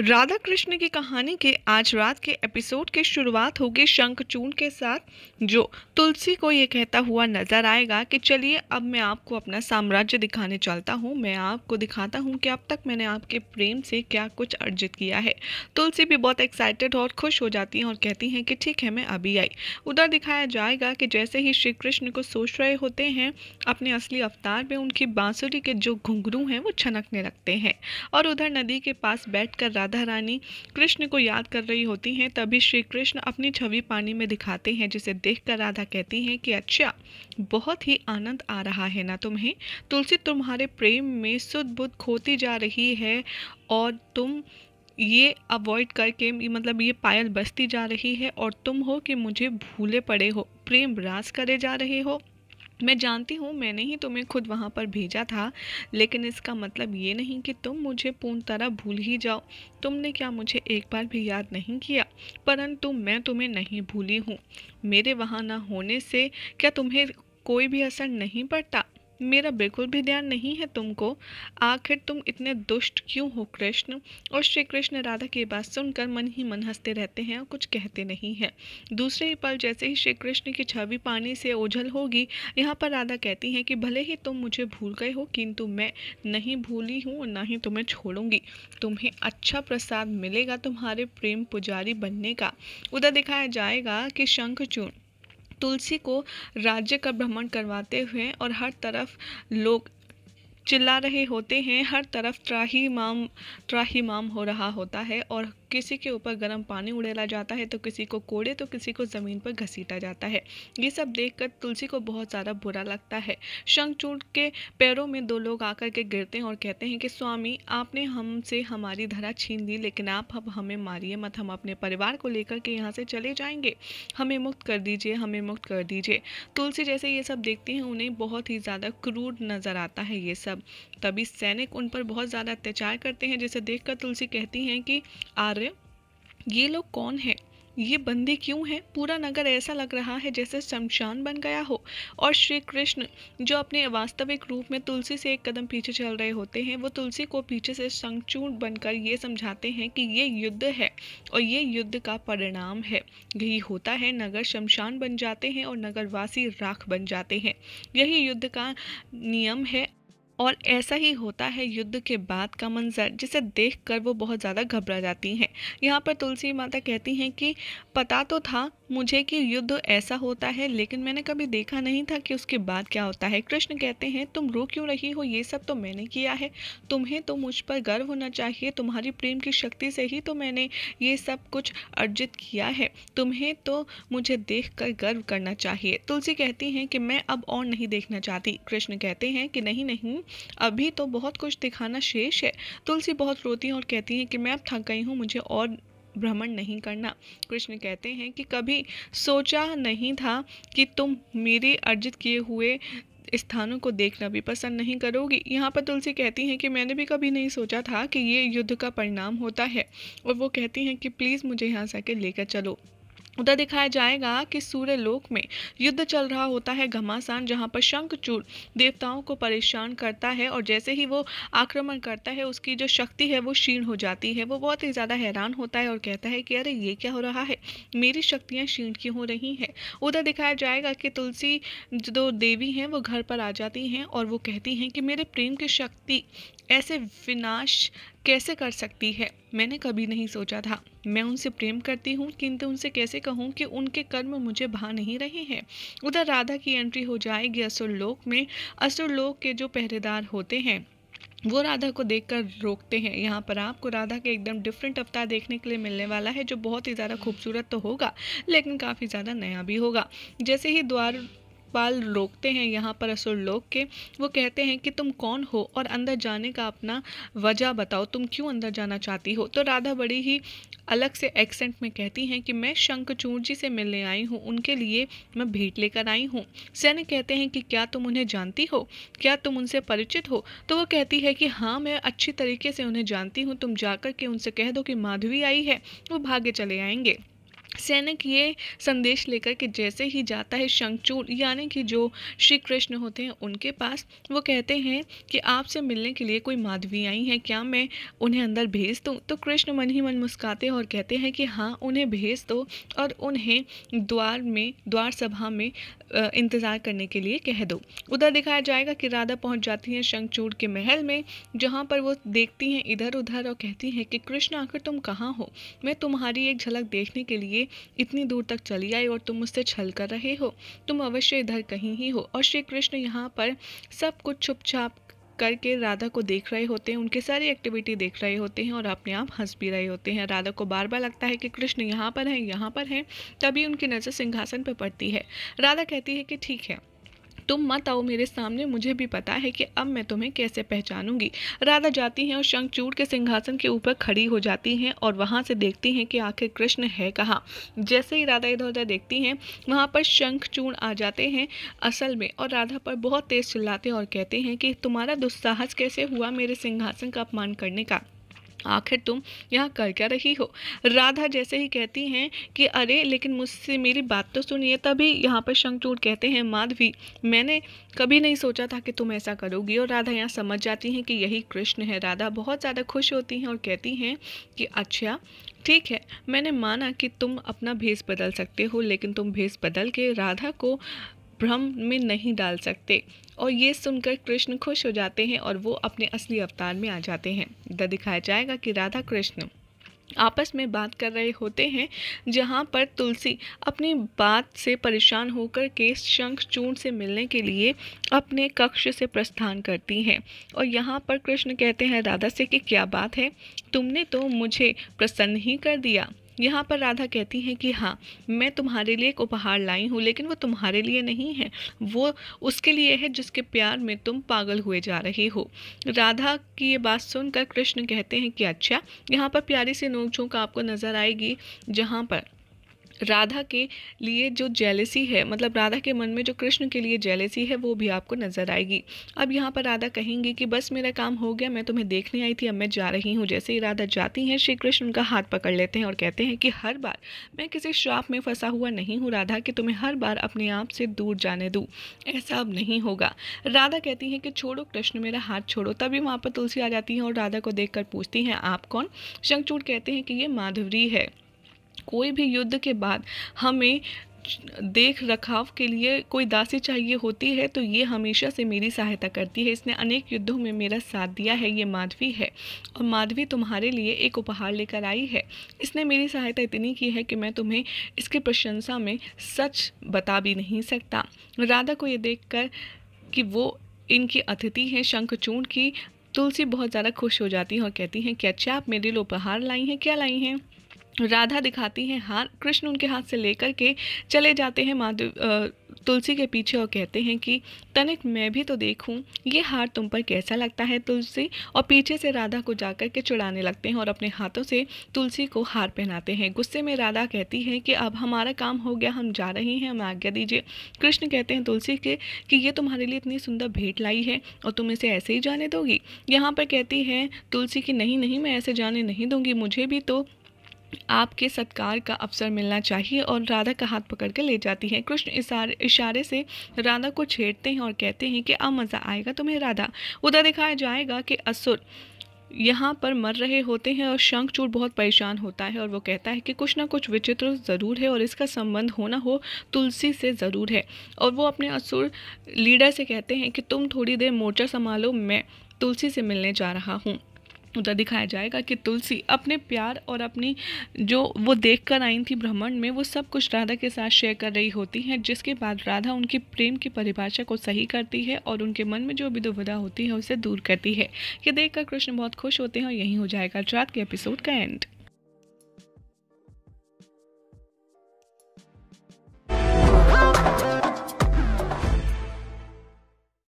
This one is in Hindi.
राधा कृष्ण की कहानी के आज रात के एपिसोड की शुरुआत होगी शंखचून के साथ जो तुलसी को ये कहता हुआ नजर आएगा कि चलिए अब मैं आपको अपना साम्राज्य दिखाने चलता हूँ मैं आपको दिखाता हूँ कि अब तक मैंने आपके प्रेम से क्या कुछ अर्जित किया है तुलसी भी बहुत एक्साइटेड और खुश हो जाती हैं और कहती हैं कि ठीक है मैं अभी आई उधर दिखाया जाएगा कि जैसे ही श्री कृष्ण को सोच रहे होते हैं अपने असली अवतार में उनकी बांसुरी के जो घुंघरू हैं वो छनकने लगते हैं और उधर नदी के पास बैठ कर राधा रानी कृष्ण को याद कर रही होती हैं तभी श्री कृष्ण अपनी छवि पानी में दिखाते हैं जिसे देखकर राधा कहती हैं कि अच्छा बहुत ही आनंद आ रहा है ना तुम्हें तुलसी तुम्हारे प्रेम में सुध बुद्ध खोती जा रही है और तुम ये अवॉइड करके मतलब ये पायल बसती जा रही है और तुम हो कि मुझे भूले पड़े हो प्रेम रास करे जा रहे हो मैं जानती हूँ मैंने ही तुम्हें खुद वहाँ पर भेजा था लेकिन इसका मतलब ये नहीं कि तुम मुझे पूर्ण तरह भूल ही जाओ तुमने क्या मुझे एक बार भी याद नहीं किया परंतु मैं तुम्हें नहीं भूली हूँ मेरे वहाँ ना होने से क्या तुम्हें कोई भी असर नहीं पड़ता मेरा बिल्कुल भी ध्यान नहीं है तुमको आखिर तुम इतने दुष्ट क्यों हो कृष्ण और श्री कृष्ण राधा की बात सुनकर मन ही मन हंसते रहते हैं और कुछ कहते नहीं हैं दूसरे ही पल जैसे ही श्री कृष्ण की छवि पानी से ओझल होगी यहाँ पर राधा कहती हैं कि भले ही तुम मुझे भूल गए हो किंतु मैं नहीं भूली हूँ और ना ही तुम्हें छोड़ूंगी तुम्हें अच्छा प्रसाद मिलेगा तुम्हारे प्रेम पुजारी बनने का उधर दिखाया जाएगा कि शंखचूर्ण तुलसी को राज्य का भ्रमण करवाते हुए और हर तरफ लोग चिल्ला रहे होते हैं हर तरफ त्राही माम त्राही माम हो रहा होता है और किसी के ऊपर गर्म पानी उड़ेला जाता है तो किसी को कोड़े तो किसी को ज़मीन पर घसीटा जाता है ये सब देखकर तुलसी को बहुत ज़्यादा बुरा लगता है शंखचूड़ के पैरों में दो लोग आकर के गिरते हैं और कहते हैं कि स्वामी आपने हमसे हमारी धरा छीन ली लेकिन आप अब हमें मारिए मत हम अपने परिवार को लेकर के यहाँ से चले जाएंगे हमें मुक्त कर दीजिए हमें मुक्त कर दीजिए तुलसी जैसे ये सब देखते हैं उन्हें बहुत ही ज़्यादा क्रूर नज़र आता है ये सब तभी सैनिक उन पर बहुत ज़्यादा अत्याचार करते हैं जिसे देखकर तुलसी कहती हैं कि आर्य ये लोग कौन है ये बंदी क्यों है पूरा नगर ऐसा लग रहा है जैसे शमशान बन गया हो और श्री कृष्ण जो अपने वास्तविक रूप में तुलसी से एक कदम पीछे चल रहे होते हैं वो तुलसी को पीछे से संचूट बनकर ये समझाते हैं कि ये युद्ध है और ये युद्ध का परिणाम है यही होता है नगर शमशान बन जाते हैं और नगरवासी राख बन जाते हैं यही युद्ध का नियम है और ऐसा ही होता है युद्ध के बाद का मंजर जिसे देखकर वो बहुत ज़्यादा घबरा जाती हैं यहाँ पर तुलसी माता कहती हैं कि पता तो था मुझे कि युद्ध ऐसा होता है लेकिन मैंने कभी देखा नहीं था कि उसके बाद क्या होता है कृष्ण कहते हैं तुम रो क्यों रही हो ये सब तो मैंने किया है तुम्हें तो मुझ पर गर्व होना चाहिए तुम्हारी प्रेम की शक्ति से ही तो मैंने ये सब कुछ अर्जित किया है तुम्हें तो मुझे देख कर गर्व करना चाहिए तुलसी कहती हैं कि मैं अब और नहीं देखना चाहती कृष्ण कहते हैं कि नहीं नहीं अभी तो बहुत कुछ दिखाना शेष है तुलसी बहुत रोती हैं और कहती हैं कि मैं अब थक गई हूँ मुझे और भ्रमण नहीं करना कृष्ण कहते हैं कि कभी सोचा नहीं था कि तुम मेरे अर्जित किए हुए स्थानों को देखना भी पसंद नहीं करोगी यहाँ पर तुलसी कहती हैं कि मैंने भी कभी नहीं सोचा था कि ये युद्ध का परिणाम होता है और वो कहती हैं कि प्लीज़ मुझे यहाँ से आके लेकर चलो उधर दिखाया जाएगा कि सूर्य लोक में युद्ध चल रहा होता है घमासान जहाँ पर शंखचूर देवताओं को परेशान करता है और जैसे ही वो आक्रमण करता है उसकी जो शक्ति है वो क्षीण हो जाती है वो बहुत ही ज़्यादा हैरान होता है और कहता है कि अरे ये क्या हो रहा है मेरी शक्तियाँ क्षीण क्यों हो रही हैं उधर दिखाया जाएगा कि तुलसी जो देवी हैं वो घर पर आ जाती हैं और वो कहती हैं कि मेरे प्रेम की शक्ति ऐसे विनाश कैसे कर सकती है मैंने कभी नहीं सोचा था मैं उनसे प्रेम करती हूँ किंतु उनसे कैसे कहूँ कि उनके कर्म मुझे भा नहीं रहे हैं उधर राधा की एंट्री हो जाएगी असुरलोक में असुरलोक के जो पहरेदार होते हैं वो राधा को देखकर रोकते हैं यहाँ पर आपको राधा के एकदम डिफरेंट अवतार देखने के लिए मिलने वाला है जो बहुत ही ज़्यादा खूबसूरत तो होगा लेकिन काफ़ी ज़्यादा नया भी होगा जैसे ही द्वार लोकपाल रोकते हैं यहाँ पर असुर लोग के वो कहते हैं कि तुम कौन हो और अंदर जाने का अपना वजह बताओ तुम क्यों अंदर जाना चाहती हो तो राधा बड़ी ही अलग से एक्सेंट में कहती हैं कि मैं शंखचूर जी से मिलने आई हूँ उनके लिए मैं भेंट लेकर आई हूँ सैन्य कहते हैं कि क्या तुम उन्हें जानती हो क्या तुम उनसे परिचित हो तो वो कहती है कि हाँ मैं अच्छी तरीके से उन्हें जानती हूँ तुम जाकर के उनसे कह दो कि माधवी आई है वो भागे चले आएंगे सैनिक ये संदेश लेकर के जैसे ही जाता है शंखचूर यानी कि जो श्री कृष्ण होते हैं उनके पास वो कहते हैं कि आपसे मिलने के लिए कोई माधवी आई हैं क्या मैं उन्हें अंदर भेज दूँ तो कृष्ण मन ही मन मुस्काते और कहते हैं कि हाँ उन्हें भेज दो और उन्हें द्वार में द्वार सभा में इंतज़ार करने के लिए कह दो उधर दिखाया जाएगा कि राधा पहुँच जाती हैं शंखचूर के महल में जहाँ पर वो देखती हैं इधर उधर और कहती हैं कि कृष्ण आखिर तुम कहाँ हो मैं तुम्हारी एक झलक देखने के लिए इतनी दूर तक चली आई और तुम मुझसे छल कर रहे हो तुम अवश्य इधर कहीं ही हो और श्री कृष्ण यहाँ पर सब कुछ छुप छाप करके राधा को देख रहे होते हैं उनके सारी एक्टिविटी देख रहे होते हैं और अपने आप हंस भी रहे होते हैं राधा को बार बार लगता है कि कृष्ण यहाँ पर हैं यहाँ पर हैं तभी उनकी नज़र सिंहासन पर पड़ती है राधा कहती है कि ठीक है तुम मत आओ मेरे सामने मुझे भी पता है कि अब मैं तुम्हें कैसे पहचानूंगी राधा जाती हैं और शंखचूड़ के सिंहासन के ऊपर खड़ी हो जाती हैं और वहाँ से देखती हैं कि आखिर कृष्ण है कहाँ जैसे ही राधा इधर उधर देखती हैं वहाँ पर शंखचूड़ आ जाते हैं असल में और राधा पर बहुत तेज चिल्लाते और कहते हैं कि तुम्हारा दुस्साहस कैसे हुआ मेरे सिंहासन का अपमान करने का आखिर तुम यहाँ कर क्या रही हो राधा जैसे ही कहती हैं कि अरे लेकिन मुझसे मेरी बात तो सुनिए तभी यहाँ पर शंखचूड़ कहते हैं माधवी मैंने कभी नहीं सोचा था कि तुम ऐसा करोगी और राधा यहाँ समझ जाती हैं कि यही कृष्ण है राधा बहुत ज़्यादा खुश होती हैं और कहती हैं कि अच्छा ठीक है मैंने माना कि तुम अपना भेस बदल सकते हो लेकिन तुम भेस बदल के राधा को भ्रम में नहीं डाल सकते और ये सुनकर कृष्ण खुश हो जाते हैं और वो अपने असली अवतार में आ जाते हैं द दिखाया जाएगा कि राधा कृष्ण आपस में बात कर रहे होते हैं जहाँ पर तुलसी अपनी बात से परेशान होकर के शंख चूर्ण से मिलने के लिए अपने कक्ष से प्रस्थान करती हैं और यहाँ पर कृष्ण कहते हैं राधा से कि क्या बात है तुमने तो मुझे प्रसन्न ही कर दिया यहाँ पर राधा कहती हैं कि हाँ मैं तुम्हारे लिए एक उपहार लाई हूँ लेकिन वो तुम्हारे लिए नहीं है वो उसके लिए है जिसके प्यार में तुम पागल हुए जा रहे हो राधा की ये बात सुनकर कृष्ण कहते हैं कि अच्छा यहाँ पर प्यारी सी नोकझोंक आपको नज़र आएगी जहाँ पर राधा के लिए जो जेलेसी है मतलब राधा के मन में जो कृष्ण के लिए जेलेसी है वो भी आपको नज़र आएगी अब यहाँ पर राधा कहेंगी कि बस मेरा काम हो गया मैं तुम्हें देखने आई थी अब मैं जा रही हूँ जैसे ही राधा जाती हैं श्री कृष्ण उनका हाथ पकड़ लेते हैं और कहते हैं कि हर बार मैं किसी श्राप में फंसा हुआ नहीं हूँ राधा कि तुम्हें हर बार अपने आप से दूर जाने दूँ ऐसा अब नहीं होगा राधा कहती हैं कि छोड़ो कृष्ण मेरा हाथ छोड़ो तभी वहाँ पर तुलसी आ जाती हैं और राधा को देख पूछती हैं आप कौन शंकचूड़ कहते हैं कि ये माधुरी है कोई भी युद्ध के बाद हमें देख रखाव के लिए कोई दासी चाहिए होती है तो ये हमेशा से मेरी सहायता करती है इसने अनेक युद्धों में मेरा साथ दिया है ये माधवी है और माधवी तुम्हारे लिए एक उपहार लेकर आई है इसने मेरी सहायता इतनी की है कि मैं तुम्हें इसकी प्रशंसा में सच बता भी नहीं सकता राधा को ये कर कि वो इनकी अतिथि हैं शंखचूर्ण की तुलसी बहुत ज़्यादा खुश हो जाती है और कहती हैं कि अच्छा आप मेरे लिए उपहार लाई हैं क्या लाई हैं राधा दिखाती हैं हार कृष्ण उनके हाथ से लेकर के चले जाते हैं माधु तुलसी के पीछे और कहते हैं कि तनिक मैं भी तो देखूं ये हार तुम पर कैसा लगता है तुलसी और पीछे से राधा को जाकर के चुड़ाने लगते हैं और अपने हाथों से तुलसी को हार पहनाते हैं गुस्से में राधा कहती है कि अब हमारा काम हो गया हम जा रहे हैं हमें आज्ञा दीजिए कृष्ण कहते हैं तुलसी के कि ये तुम्हारे लिए इतनी सुंदर भेंट लाई है और तुम इसे ऐसे ही जाने दोगी यहाँ पर कहती है तुलसी कि नहीं नहीं मैं ऐसे जाने नहीं दूंगी मुझे भी तो आपके सत्कार का अवसर मिलना चाहिए और राधा का हाथ पकड़ कर ले जाती है कृष्ण इशारे से राधा को छेड़ते हैं और कहते हैं कि अब मज़ा आएगा तुम्हें राधा उधर दिखाया जाएगा कि असुर यहाँ पर मर रहे होते हैं और शंखचूर बहुत परेशान होता है और वो कहता है कि कुछ ना कुछ विचित्र ज़रूर है और इसका संबंध होना हो तुलसी से ज़रूर है और वो अपने असुर लीडर से कहते हैं कि तुम थोड़ी देर मोर्चा संभालो मैं तुलसी से मिलने जा रहा हूँ उधर दिखाया जाएगा कि तुलसी अपने प्यार और अपनी जो वो देख कर आई थी ब्रह्मांड में वो सब कुछ राधा के साथ शेयर कर रही होती हैं जिसके बाद राधा उनके प्रेम की परिभाषा को सही करती है और उनके मन में जो भी दुविधा होती है उसे दूर करती है ये देखकर कृष्ण बहुत खुश होते हैं और यही हो जाएगा रात के एपिसोड का एंड